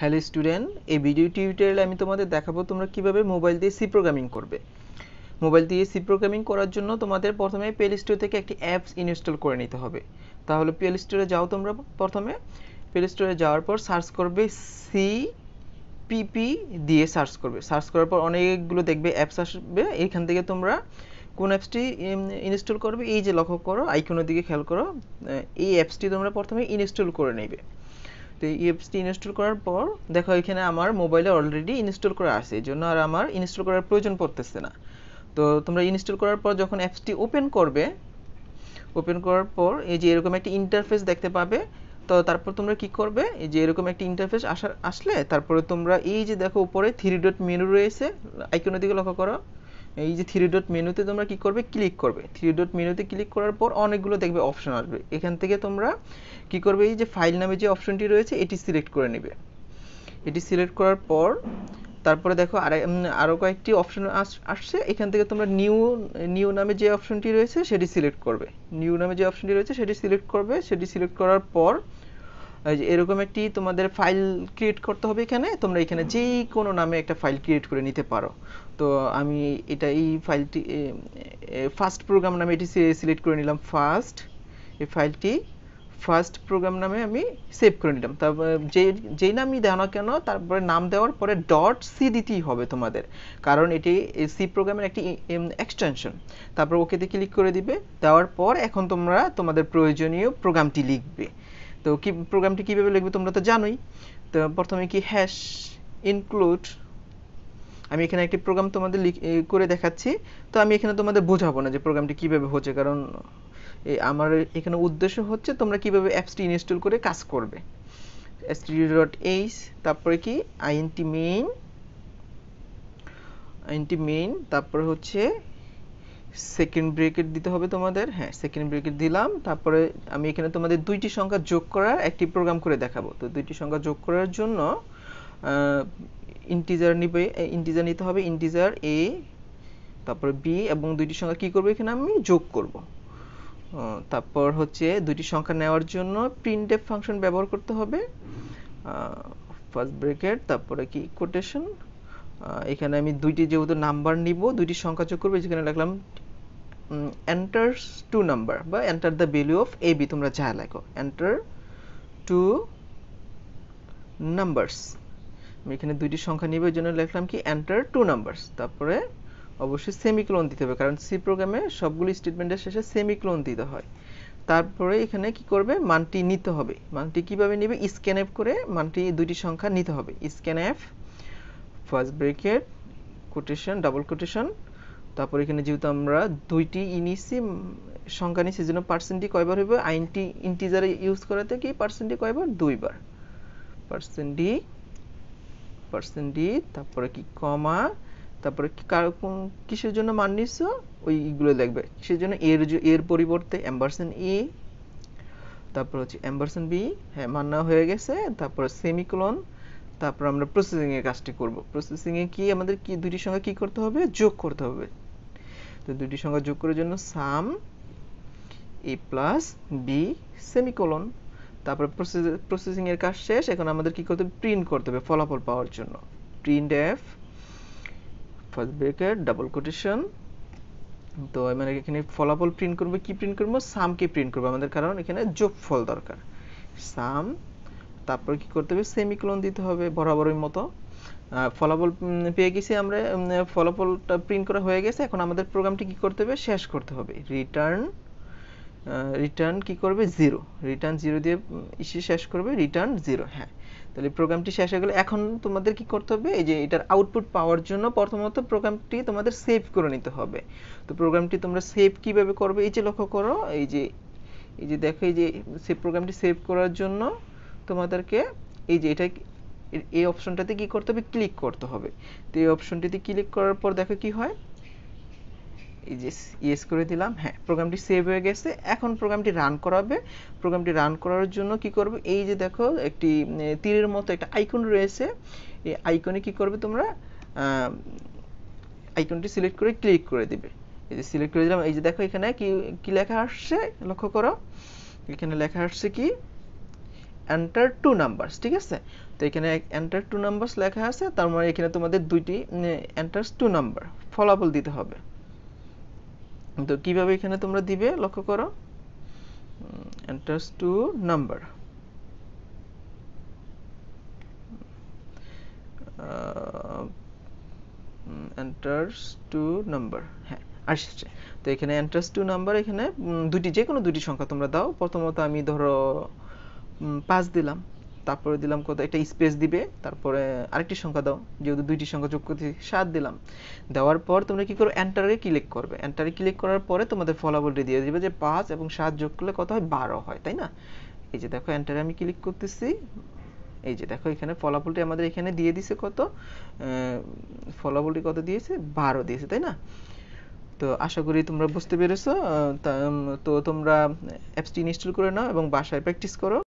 hello student এই video টিউটোরিয়ালে আমি তোমাদের দেখাবো তোমরা কিভাবে মোবাইল দিয়ে সি প্রোগ্রামিং করবে মোবাইল দিয়ে সি প্রোগ্রামিং করার জন্য তোমাদের প্রথমে প্লে স্টোর থেকে একটি অ্যাপস ইনস্টল করে নিতে হবে তাহলে প্লে স্টোরে যাও তোমরা প্রথমে প্লে স্টোরে যাওয়ার পর সার্চ করবে সি পিপি দিয়ে সার্চ করবে সার্চ করার পর অনেকগুলো দেখবে অ্যাপস আসবে এখান থেকে তোমরা কোন অ্যাপসটি ইনস্টল করবে এই যে লক্ষ্য করো আইকনের দিকে খেয়াল করো এই অ্যাপসটি তোমরা প্রথমে ইনস্টল করে নেবে তো এই অ্যাপসটি ইনস্টল করার পর দেখো এখানে আমার মোবাইলে অলরেডি ইনস্টল করা আছে এই জন্য আর আমার ইনস্টল করার প্রয়োজন পড়তেছে না তো তোমরা ইনস্টল করার পর যখন অ্যাপসটি ওপেন করবে ওপেন করার পর এই যে এরকম একটি ইন্টারফেস দেখতে পাবে তো তারপর তোমরা কি করবে এই যে এরকম একটি ইন্টারফেস আসার আসলে তারপরে তোমরা এই যে দেখো উপরে থ্রি ডট মেনু রয়েছে আইকনের দিকে লক্ষ্য করো এই যে থ্রি ডট মেনুতে তোমরা কি করবে ক্লিক করবে থ্রি ডট মেনুতে ক্লিক করার পর অনেকগুলো দেখবে অপশন আসবে এখান থেকে তোমরা কি করবে এই যে ফাইল নামে যে অপশনটি রয়েছে এটি সিলেক্ট করে নেবে এটি সিলেক্ট করার পর তারপরে দেখো আর আরও কয়েকটি অপশন আসছে এখান থেকে তোমরা নিউ নিউ নামে যে অপশনটি রয়েছে সেটি সিলেক্ট করবে নিউ নামে যে অপশনটি রয়েছে সেটি সিলেক্ট করবে সেটি সিলেক্ট করার পর এরকম একটি তোমাদের ফাইল ক্রিয়েট করতে হবে এখানে তোমরা এখানে যে কোনো নামে একটা ফাইল ক্রিয়েট করে নিতে পারো তো আমি এটা এই ফাইলটি ফার্স্ট প্রোগ্রাম নামে এটি সিলেক্ট করে নিলাম ফার্স্ট এই ফাইলটি ফার্স্ট প্রোগ্রাম নামে আমি সেভ করে নিলাম তারপর যে যেই নামই দেওয়া না কেন তারপরে নাম দেওয়ার পরে ডট সি দিতেই হবে তোমাদের কারণ এটি সি প্রোগ্রামের একটি এক্সটেনশন তারপর ওকেতে ক্লিক করে দিবে দেওয়ার পর এখন তোমরা তোমাদের প্রয়োজনীয় প্রোগ্রামটি লিখবে তো কি প্রোগ্রামটি কিভাবে লিখবে তোমরা তো জানোই তো প্রথমে কি হ্যাশ ইনক্লুড আমি এখানে একটি প্রোগ্রাম তোমাদের করে দেখাচ্ছি তো আমি এখানে তোমাদের বোঝাবো না যে প্রোগ্রামটি কিভাবে হচ্ছে কারণ আমার এখানে উদ্দেশ্য হচ্ছে তোমরা কিভাবে অ্যাপসটি ইনস্টল করে কাজ করবে স্টুডিও ডট এইচ তারপরে কি আইএনটি মেইন আইএনটি মেইন তারপরে হচ্ছে সেকেন্ড ব্রেকেট দিতে হবে তোমাদের হ্যাঁ সেকেন্ড ব্রেকেট দিলাম তারপরে আমি এখানে তোমাদের দুইটি সংখ্যা যোগ করার একটি প্রোগ্রাম করে দেখাবো তো দুইটি সংখ্যা যোগ করার জন্য ইন্টিজার নিবে ইন্টিজার নিতে হবে ইন্টিজার এ তারপর বি এবং দুইটি সংখ্যা কি করবো এখানে আমি যোগ করব তারপর হচ্ছে দুইটি সংখ্যা নেওয়ার জন্য প্রিন্টএফ ফাংশন ব্যবহার করতে হবে ফার্স্ট ব্রেকেট তারপরে কি কোটেশন এখানে আমি দুইটি যেহেতু নাম্বার নিব দুইটি সংখ্যা যোগ করবো যেখানে লিখলাম এন্টার্স টু নাম্বার বা enter the value of A B তোমরা যা লেখো এন্টার টু নাম্বারস আমি এখানে দুইটি সংখ্যা নিবে ওই জন্য লিখলাম কি এন্টার টু নাম্বারস তারপরে অবশ্যই সেমিকোলন দিতে হবে কারণ সি প্রোগ্রামে সবগুলি স্টেটমেন্টের শেষে সেমিকোলন দিতে হয় তারপরে এখানে কি করবে মানটি নিতে হবে মানটি কিভাবে নেবে স্ক্যান এফ করে মানটি দুইটি সংখ্যা নিতে হবে scan F first bracket quotation double quotation তারপর এখানে যেহেতু আমরা দুইটি ইনিসি সংখ্যা নিচ্ছি যেন পার্সেন্টটি কয়বার হইবে আইনটি ইন্টিজারে ইউজ করাতে কি পার্সেন্টটি কয়বার দুইবার পার্সেন্টটি পার্সেন্টটি তারপরে কি কমা তারপরে কার কিসের জন্য মান নিচ্ছো ওইগুলো লাগবে কিসের জন্য এর এর পরিবর্তে অ্যাম্বারসেন এ তারপর হচ্ছে অ্যাম্বারসেন বি হ্যাঁ মান হয়ে গেছে তারপর সেমিকোলন তারপর আমরা প্রসেসিং এর কাজটি করব প্রসেসিং এ কি আমাদের কি দুইটির সঙ্গে কি করতে হবে যোগ করতে হবে তো দুটি সংখ্যা যোগ করার জন্য sum A plus B semicolon তারপর প্রসেসিংয়ের কাজ শেষ এখন আমাদের কি করতে হবে প্রিন্ট করতে হবে ফলাফল পাওয়ার জন্য print F first bracket double quotation তো মানে এখানে ফলাফল প্রিন্ট করবো কি প্রিন্ট করবো সামকে প্রিন্ট করবো আমাদের কারণ এখানে যোগফল দরকার সাম তারপর কি করতে হবে সেমিকোলন দিতে হবে বরাবরের মতো ফলাফল পেয়ে গেছি আমরা ফলাফলটা প্রিন্ট করা হয়ে গেছে এখন আমাদের প্রোগ্রামটি কি করতে হবে শেষ করতে হবে রিটার্ন রিটার্ন কি করবে জিরো রিটার্ন জিরো দিয়ে ইসি শেষ করবে রিটার্ন জিরো হ্যাঁ তাহলে প্রোগ্রামটি শেষ হয়ে গেলে এখন তোমাদের কি করতে হবে এই যে এটার আউটপুট পাওয়ার জন্য প্রথমত প্রোগ্রামটি তোমাদের সেভ করে নিতে হবে তো প্রোগ্রামটি তোমরা সেভ কিভাবে করবে এই যে লক্ষ্য করো এই যে এই যে দেখো এই যে সে প্রোগ্রামটি সেভ করার জন্য তোমাদেরকে এই যে এটা এই অপশনটাতে কি করতে হবে ক্লিক করতে হবে তো এই অপশনটিতে ক্লিক করার পর দেখো কি হয় এই যে ইয়েস করে দিলাম হ্যাঁ প্রোগ্রামটি সেভ হয়ে গেছে এখন প্রোগ্রামটি রান করাবে প্রোগ্রামটি রান করার জন্য কি করবে এই যে দেখো একটি তীরের মতো একটা আইকন রয়েছে এই আইকনে কি করবে তোমরা আইকনটি সিলেক্ট করে ক্লিক করে দিবে এই যে সিলেক্ট করে দিলাম এই যে দেখো এখানে কি কি লেখা আসছে লক্ষ্য করো এখানে লেখা আসছে কি এন্টার টু নাম্বারস ঠিক আছে তো এখানে এন্টার টু নাম্বারস লেখা আছে তার মানে এখানে তোমাদের দুইটি এন্টার টু নাম্বার ফলাফল দিতে হবে তো কিভাবে এখানে তোমরা দিবে লক্ষ্য করো enter two number enters two number হ্যাঁ আসছে তো এখানে এন্টারস টু নাম্বার এখানে দুটি যে কোনো দুটি সংখ্যা তোমরা দাও প্রথমত আমি ধরো পাঁচ দিলাম তারপরে দিলাম কত একটা স্পেস দিবে তারপরে আরেকটি সংখ্যা দাও যেহেতু দুইটি সংখ্যা যোগ করতে সাত দিলাম দেওয়ার পর তোমরা কি করো এন্টারে ক্লিক করবে এন্টারে ক্লিক করার পরে তোমাদের ফলাফল দিয়ে দিবে যে পাঁচ এবং সাত যোগ করলে কত হয় বারো হয় তাই না এই যে দেখো এন্টারে আমি ক্লিক করতেছি এই যে দেখো এখানে ফলাফলটি আমাদের এখানে দিয়ে দিছে কত ফলাফলটি কত দিয়েছে বারো দিয়েছে তাই না তো আশা করি তোমরা বুঝতে পেরেছো তো তোমরা অ্যাপসটি ইনস্টল করে নাও এবং বাসায় প্র্যাকটিস করো